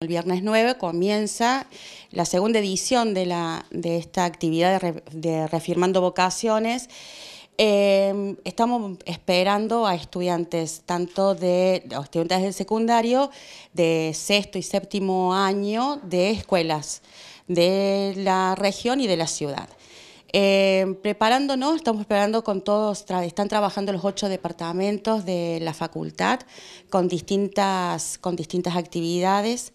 El viernes 9 comienza la segunda edición de, esta actividad de, Reafirmando Vocaciones. Em, estamos esperando a estudiantes, tanto de estudiantes del secundario, de sexto y séptimo año de escuelas de la región y de la ciudad. Eh, preparándonos, estamos preparando con todos, están trabajando los ocho departamentos de la facultad con distintas, con distintas actividades.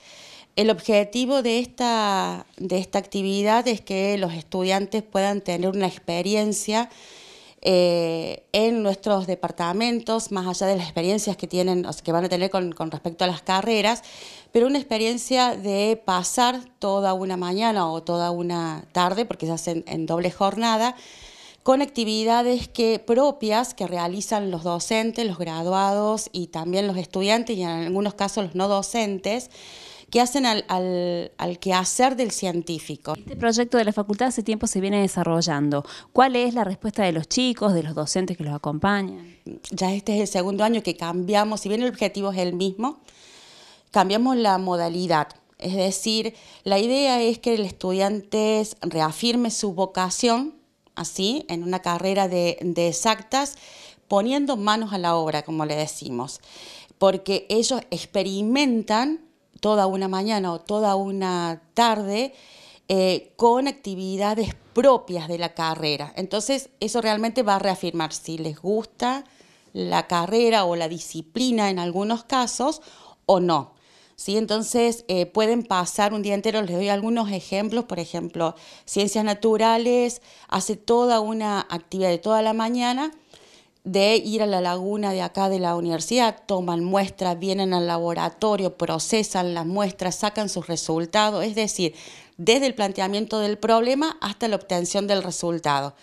El objetivo de de esta actividad es que los estudiantes puedan tener una experiencia eh, en nuestros departamentos, más allá de las experiencias que, tienen, o que van a tener con, respecto a las carreras, pero una experiencia de pasar toda una mañana o toda una tarde, porque se hacen en doble jornada, con actividades que, propias que realizan los docentes, los graduados y también los estudiantes y en algunos casos los no docentes, que hacen al, quehacer del científico. Este proyecto de la facultad hace tiempo se viene desarrollando. ¿Cuál es la respuesta de los chicos, de los docentes que los acompañan? Ya este es el segundo año que cambiamos, si bien el objetivo es el mismo, cambiamos la modalidad. Es decir, la idea es que el estudiante reafirme su vocación, así, en una carrera de, de exactas, poniendo manos a la obra, como le decimos, porque ellos experimentan toda una mañana o toda una tarde eh, con actividades propias de la carrera. Entonces eso realmente va a reafirmar si les gusta la carrera o la disciplina en algunos casos o no. Entonces eh, pueden pasar un día entero, les doy algunos ejemplos, por ejemplo, ciencias naturales, hace toda una actividad de toda la mañana de ir a la laguna de acá de la universidad, toman muestras, vienen al laboratorio, procesan las muestras, sacan sus resultados, es decir, desde el planteamiento del problema hasta la obtención del resultado.